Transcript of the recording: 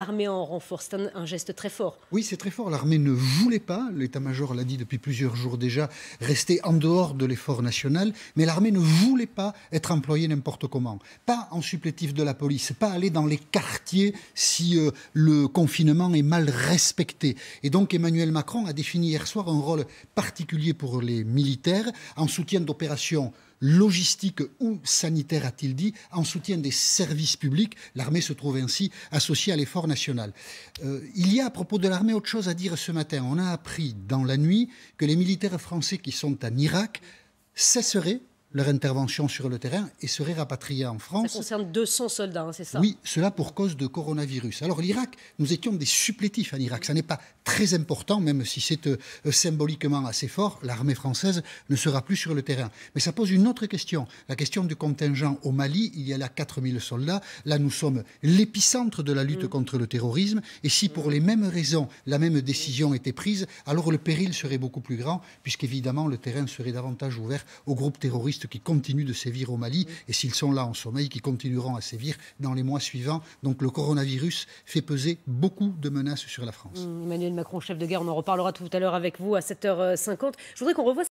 L'armée en renforce, c'est un, geste très fort. Oui, c'est très fort. L'armée ne voulait pas, l'état-major l'a dit depuis plusieurs jours déjà, rester en dehors de l'effort national, mais l'armée ne voulait pas être employée n'importe comment. Pas en supplétif de la police, pas aller dans les quartiers si euh, le confinement est mal respecté. Et donc Emmanuel Macron a défini hier soir un rôle particulier pour les militaires en soutien d'opérations logistique ou sanitaire, a-t-il dit, en soutien des services publics. L'armée se trouve ainsi associée à l'effort national. Euh, il y a à propos de l'armée autre chose à dire ce matin. On a appris dans la nuit que les militaires français qui sont en Irak cesseraient leur intervention sur le terrain et seraient rapatriés en France. Ça concerne 200 soldats, hein, c'est ça Oui, cela pour cause de coronavirus. Alors l'Irak, nous étions des supplétifs en Irak. Ça n'est pas très important, même si c'est euh, symboliquement assez fort. L'armée française ne sera plus sur le terrain. Mais ça pose une autre question. La question du contingent au Mali, il y a là 4000 soldats. Là, nous sommes l'épicentre de la lutte mm. contre le terrorisme. Et si pour mm. les mêmes raisons, la même décision était prise, alors le péril serait beaucoup plus grand, puisqu'évidemment, le terrain serait davantage ouvert aux groupes terroristes qui continuent de sévir au Mali et s'ils sont là en sommeil, qui continueront à sévir dans les mois suivants. Donc le coronavirus fait peser beaucoup de menaces sur la France. Mmh, Emmanuel Macron, chef de guerre, on en reparlera tout à l'heure avec vous à 7h50. Je voudrais qu'on revoie